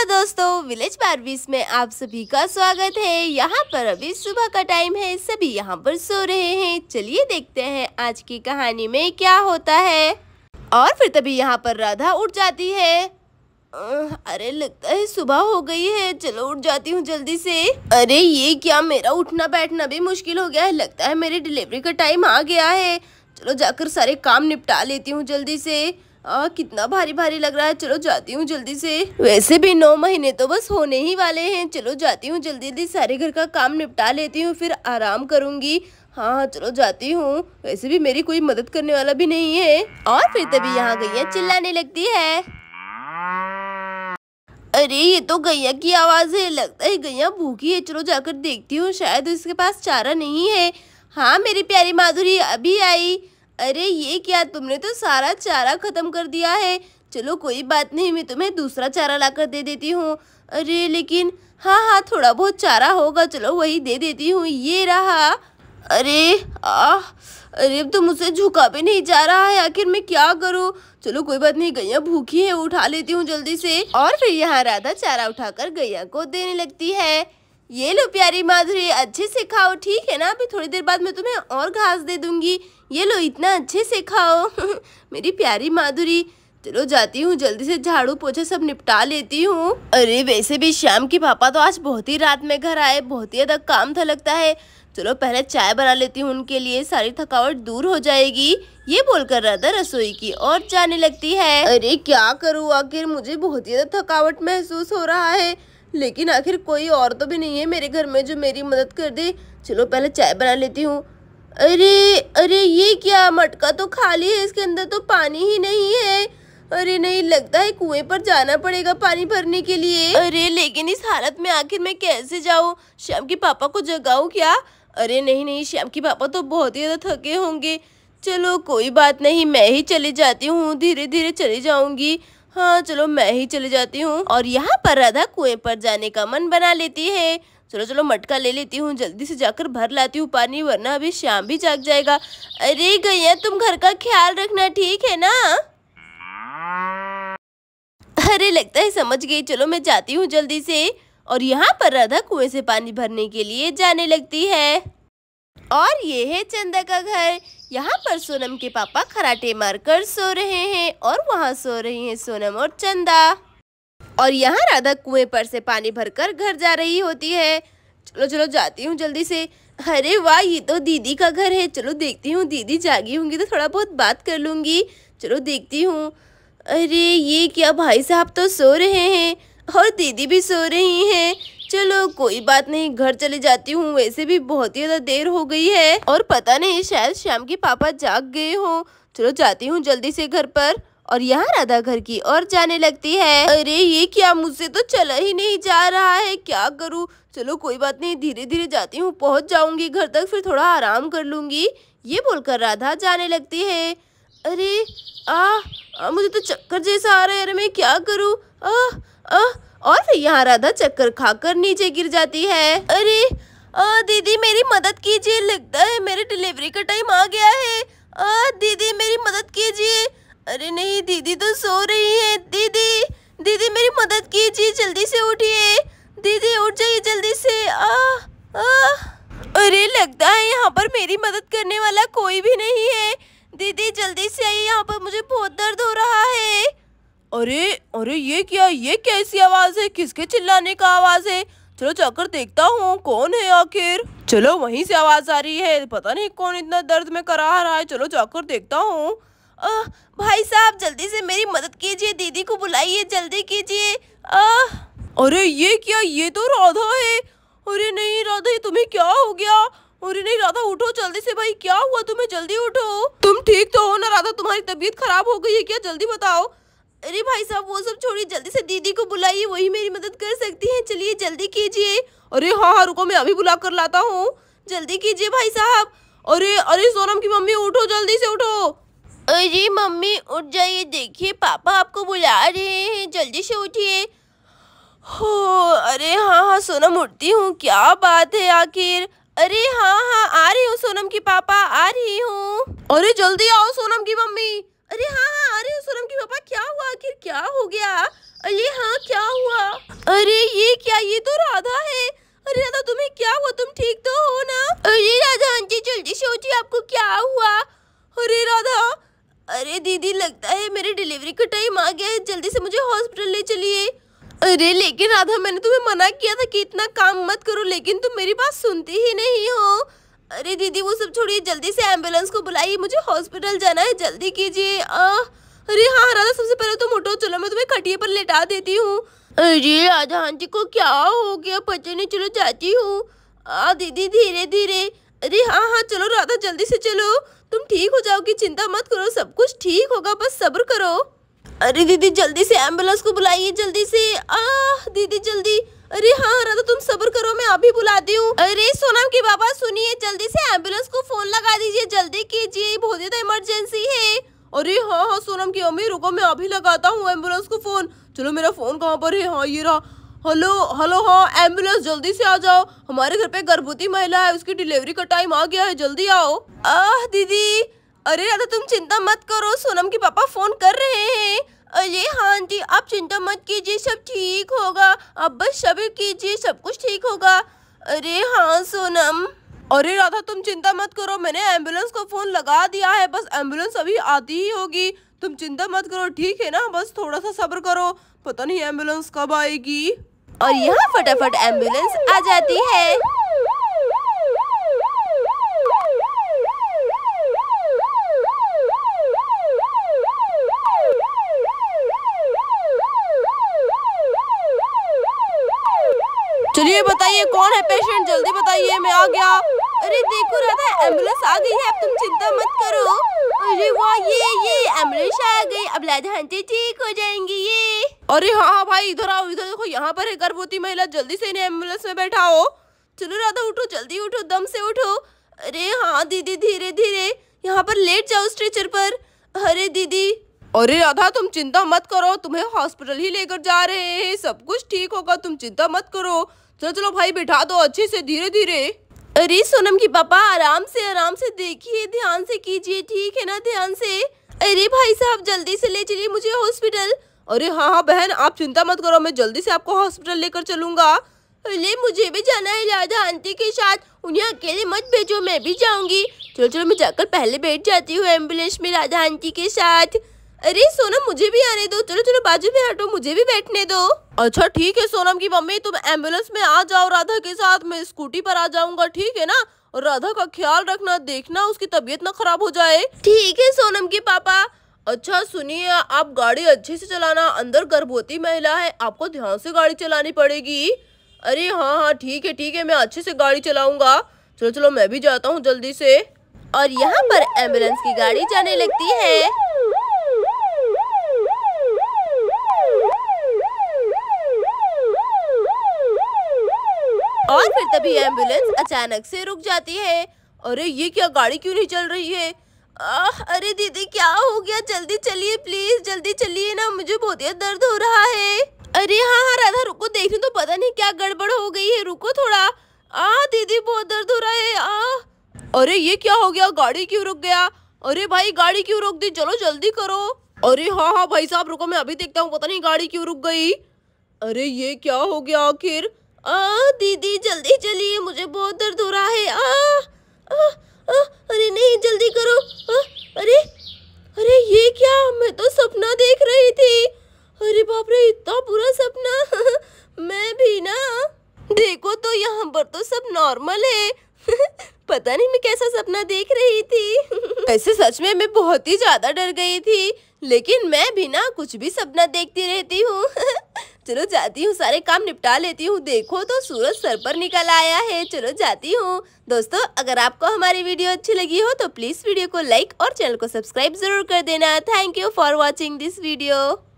hello दोस्तों village बारबीस में आप सभी का स्वागत है यहाँ पर अभी सुबह का टाइम है सभी यहाँ पर सो रहे हैं चलिए देखते हैं आज की कहानी में क्या होता है और फिर तभी यहाँ पर राधा उठ जाती है अरे लगता है सुबह हो गई है चलो उठ जाती हूँ जल्दी से अरे ये क्या मेरा उठना बैठना भी मुश्किल हो गया है लगता है मेरी डिलीवरी का टाइम आ गया है चलो जाकर सारे काम निपटा लेती हूँ जल्दी से आ, हाँ, कितना भारी भारी लग रहा है चलो जाती हूँ जल्दी से वैसे भी नौ महीने तो बस होने ही वाले हैं चलो जाती हूँ जल्दी जल्दी सारे घर का काम निपटा लेती हूँ फिर आराम करूंगी हाँ, हाँ चलो जाती हूँ वैसे भी मेरी कोई मदद करने वाला भी नहीं है और फिर तभी यहाँ गैया चिल्लाने लगती है अरे ये तो गैया की आवाज़ है लगता है गैया भूखी है चलो जाकर देखती हूँ शायद इसके पास चारा नहीं है हाँ मेरी प्यारी माधुरी अभी आई अरे ये क्या तुमने तो सारा चारा ख़त्म कर दिया है चलो कोई बात नहीं मैं तुम्हें दूसरा चारा ला कर दे देती हूँ अरे लेकिन हाँ हाँ थोड़ा बहुत चारा होगा चलो वही दे देती हूँ ये रहा अरे आह अरे तो मुझसे झुका भी नहीं जा रहा है आखिर मैं क्या करूँ चलो कोई बात नहीं गैया भूखी है उठा लेती हूँ जल्दी से और फिर यहाँ राधा चारा उठाकर गैया को देने लगती है ये लो प्यारी माधुरी अच्छे से खाओ ठीक है ना अभी थोड़ी देर बाद मैं तुम्हें और घास दे दूंगी ये लो इतना अच्छे से खाओ मेरी प्यारी माधुरी चलो जाती हूँ जल्दी से झाड़ू पोछा सब निपटा लेती हूँ अरे वैसे भी श्याम के पापा तो आज बहुत ही रात में घर आए बहुत ही ज़्यादा काम था लगता है चलो पहले चाय बना लेती हूँ उनके लिए सारी थकावट दूर हो जाएगी ये बोलकर राधा रसोई की और जाने लगती है अरे क्या करूँ आखिर मुझे बहुत ही ज़्यादा थकावट महसूस हो रहा है लेकिन आखिर कोई और तो भी नहीं है मेरे घर में जो मेरी मदद कर दे चलो पहले चाय बना लेती हूँ अरे अरे ये क्या मटका तो खाली है इसके अंदर तो पानी ही नहीं है अरे नहीं लगता है कुएं पर जाना पड़ेगा पानी भरने के लिए अरे लेकिन इस हालत में आखिर मैं कैसे जाऊँ श्याम के पापा को जगाऊँ क्या अरे नहीं नहीं श्याम के पापा तो बहुत ही ज़्यादा थके होंगे चलो कोई बात नहीं मैं ही चली जाती हूँ धीरे धीरे चली जाऊँगी हाँ चलो मैं ही चले जाती हूँ और यहाँ पर राधा कुएं पर जाने का मन बना लेती है चलो चलो मटका ले लेती हूँ जल्दी से जाकर भर लाती हूँ पानी वरना अभी शाम भी जाग जाएगा अरे गैया तुम घर का ख्याल रखना ठीक है ना अरे लगता है समझ गई चलो मैं जाती हूँ जल्दी से और यहाँ पर राधा कुएं से पानी भरने के लिए जाने लगती है और ये है चंदा का घर यहाँ पर सोनम के पापा खराटे मारकर सो रहे हैं और वहाँ सो रहे हैं सोनम और चंदा और यहाँ राधा कुएं पर से पानी भरकर घर जा रही होती है चलो चलो जाती हूँ जल्दी से अरे वाह ये तो दीदी का घर है चलो देखती हूँ दीदी जागी होंगी तो थोड़ा बहुत बात कर लूँगी चलो देखती हूँ अरे ये क्या भाई साहब तो सो रहे हैं और दीदी भी सो रही हैं चलो कोई बात नहीं घर चले जाती हूँ वैसे भी बहुत ही ज़्यादा देर हो गई है और पता नहीं शायद श्याम के पापा जाग गए हो चलो जाती हूँ जल्दी से घर पर और यहाँ राधा घर की और जाने लगती है अरे ये क्या मुझसे तो चला ही नहीं जा रहा है क्या करूँ चलो कोई बात नहीं धीरे धीरे जाती हूँ पहुँच जाऊंगी घर तक फिर थोड़ा आराम कर लूंगी ये बोलकर राधा जाने लगती है अरे आ, आ मुझे तो चक्कर जैसा आ रहा है अरे मैं क्या करूँ आ, आ, और यहाँ राधा चक्कर खाकर नीचे गिर जाती है अरे आ, दीदी मेरी मदद कीजिए लगता है मेरे डिलीवरी का टाइम आ गया है आ, दीदी मेरी मदद कीजिए अरे नहीं दीदी तो सो रही है दीदी दीदी मेरी मदद कीजिए जल्दी से उठिए दीदी उठ जाइए जल्दी से आ, आ, अरे लगता है यहाँ पर मेरी मदद करने वाला कोई भी नहीं है दीदी जल्दी से आइए यहाँ पर मुझे बहुत दर्द हो रहा है अरे अरे ये क्या ये कैसी आवाज है किसके चिल्लाने का आवाज है चलो जाकर देखता हूँ कौन है आखिर चलो वहीं से आवाज आ रही है पता नहीं कौन इतना दर्द में करा रहा है चलो जाकर देखता हूँ भाई साहब जल्दी से मेरी मदद कीजिए दीदी को बुलाइए जल्दी कीजिए अरे ये क्या ये तो राधा है अरे नहीं राधा तुम्हें क्या हो गया अरे नहीं राधा उठो जल्दी से भाई क्या हुआ तुम्हें जल्दी उठो तुम ठीक तो हो ना राधा तुम्हारी तबीयत खराब हो गई है क्या जल्दी बताओ अरे भाई साहब वो सब छोड़िए जल्दी से दीदी को बुलाइए वही मेरी मदद कर सकती है चलिए जल्दी कीजिए अरे हाँ हाँ रुको मैं अभी बुला कर लाता हूँ जल्दी कीजिए भाई साहब अरे अरे सोनम की मम्मी उठो जल्दी से उठो अरे मम्मी उठ जाइए देखिए पापा आपको बुला रहे हैं जल्दी से उठिए हो अरे हाँ हाँ सोनम उठती हूँ क्या बात है आखिर अरे हाँ हाँ आ रही हूँ सोनम की पापा आ रही हूँ अरे जल्दी आओ सोनम की मम्मी अरे हाँ हाँ अरे सोनम के पापा क्या हुआ आखिर क्या हो गया अरे हाँ क्या हुआ अरे ये क्या ये तो राधा है अरे राधा तुम्हें क्या हुआ तुम ठीक तो हो ना अरे राधा आंटी जल्दी से उठिए आपको क्या हुआ अरे राधा अरे दीदी लगता है मेरे डिलीवरी का टाइम आ गया है जल्दी से मुझे हॉस्पिटल ले चलिए अरे लेकिन राधा मैंने तुम्हें मना किया था कि इतना काम मत करो लेकिन तुम मेरी बात सुनती ही नहीं हो अरे दीदी वो सब छोड़िए जल्दी से एम्बुलेंस को बुलाइए मुझे हॉस्पिटल जाना है जल्दी कीजिए अरे हाँ राधा सबसे पहले तो मोटो चलो मैं तुम्हें खटिए पर लेटा देती हूँ अरे राधा आंटी को क्या हो गया पता नहीं चलो जाती हूँ आ दीदी धीरे धीरे अरे हाँ हाँ चलो राधा जल्दी से चलो तुम ठीक हो जाओगी चिंता मत करो सब कुछ ठीक होगा बस सब्र करो अरे दीदी जल्दी से एम्बुलेंस को बुलाइए जल्दी से आ दीदी जल्दी अरे हाँ राधा तो तुम सब्र करो मैं अभी बुलाती हूँ अरे सोनम के बाबा सुनिए जल्दी से एम्बुलेंस को फोन लगा दीजिए जल्दी कीजिए बहुत ज्यादा इमरजेंसी है अरे हाँ हाँ सोनम की अम्मी रुको मैं अभी लगाता हूँ एम्बुलेंस को फोन चलो मेरा फोन कहाँ पर है हाँ ये रहा हेलो हेलो हाँ एम्बुलेंस जल्दी से आ जाओ हमारे घर पे गर्भवती महिला है उसकी डिलीवरी का टाइम आ गया है जल्दी आओ आह दीदी अरे राधा तुम चिंता मत करो सोनम के पापा फोन कर रहे हैं अरे आंटी आप चिंता मत कीजिए सब ठीक होगा आप बस सब्र कीजिए सब कुछ ठीक होगा अरे हाँ सोनम अरे राधा तुम चिंता मत करो मैंने एम्बुलेंस को फ़ोन लगा दिया है बस एम्बुलेंस अभी आती ही होगी तुम चिंता मत करो ठीक है ना बस थोड़ा सा सब्र करो पता नहीं एम्बुलेंस कब आएगी और यहाँ फटाफट एम्बुलेंस आ जाती है कौन है पेशेंट जल्दी बताइए मैं आ गया अरे देखो राधा एम्बुलेंस आ गई है अब तुम चिंता मत करो अरे वाह ये ये एम्बुलेंस आ गई अब राधा आंटी ठीक हो जाएंगी ये अरे हाँ हाँ भाई इधर आओ इधर देखो यहाँ पर है गर्भवती महिला जल्दी से इन्हें एम्बुलेंस में बैठाओ चलो राधा उठो जल्दी उठो दम से उठो अरे हाँ दीदी धीरे धीरे यहाँ पर लेट जाओ स्ट्रेचर पर अरे दीदी अरे राधा तुम चिंता मत करो तुम्हें हॉस्पिटल ही लेकर जा रहे हैं सब कुछ ठीक होगा तुम चिंता मत करो चलो चलो भाई बिठा दो अच्छे से धीरे धीरे अरे सोनम की पापा आराम से आराम से देखिए ध्यान से कीजिए ठीक है ना ध्यान से अरे भाई साहब जल्दी से ले चलिए मुझे हॉस्पिटल अरे हाँ हाँ बहन आप चिंता मत करो मैं जल्दी से आपको हॉस्पिटल लेकर चलूंगा अरे मुझे भी जाना है राजा आंटी के साथ उन्हें अकेले मत भेजो मैं भी जाऊंगी चलो चलो मैं जाकर पहले बैठ जाती हूँ एम्बुलेंस में राधा आंटी के साथ अरे सोनम मुझे भी आने दो चलो चलो बाजू में हटो मुझे भी बैठने दो अच्छा ठीक है सोनम की मम्मी तुम एम्बुलेंस में आ जाओ राधा के साथ मैं स्कूटी पर आ जाऊंगा ठीक है ना और राधा का ख्याल रखना देखना उसकी तबीयत ना खराब हो जाए ठीक है सोनम के पापा अच्छा सुनिए आप गाड़ी अच्छे से चलाना अंदर गर्भवती महिला है आपको ध्यान से गाड़ी चलानी पड़ेगी अरे हाँ हाँ ठीक है ठीक है मैं अच्छे से गाड़ी चलाऊंगा चलो चलो मैं भी जाता हूँ जल्दी से और यहाँ पर एम्बुलेंस की गाड़ी जाने लगती है और फिर तभी एम्बुलेंस अचानक से रुक जाती है अरे ये क्या गाड़ी क्यों नहीं चल रही है आ, अरे दीदी क्या हो गया जल्दी चलिए प्लीज जल्दी चलिए ना मुझे बहुत ही दर्द हो रहा है अरे हाँ हाँ राधा रुको देख तो पता नहीं क्या गड़बड़ हो गई है रुको थोड़ा आ दीदी बहुत दर्द हो रहा है आ अरे ये क्या हो गया गाड़ी क्यों रुक गया अरे भाई गाड़ी क्यों रोक दी चलो जल्दी करो अरे हाँ हाँ भाई साहब रुको मैं अभी देखता हूँ पता नहीं गाड़ी क्यों रुक गई अरे ये क्या हो गया आखिर आ, दीदी जल्दी चलिए मुझे बहुत दर्द हो रहा है आ, आ, आ, अरे नहीं जल्दी करो आ, अरे अरे ये क्या मैं तो सपना देख रही थी अरे बाप रे इतना बुरा सपना मैं भी ना देखो तो यहाँ पर तो सब नॉर्मल है पता नहीं मैं कैसा सपना देख रही थी ऐसे सच में मैं बहुत ही ज्यादा डर गई थी लेकिन मैं भी ना कुछ भी सपना देखती रहती हूँ चलो जाती हूँ सारे काम निपटा लेती हूँ देखो तो सूरज सर पर निकल आया है चलो जाती हूँ दोस्तों अगर आपको हमारी वीडियो अच्छी लगी हो तो प्लीज़ वीडियो को लाइक और चैनल को सब्सक्राइब जरूर कर देना thank you for watching this video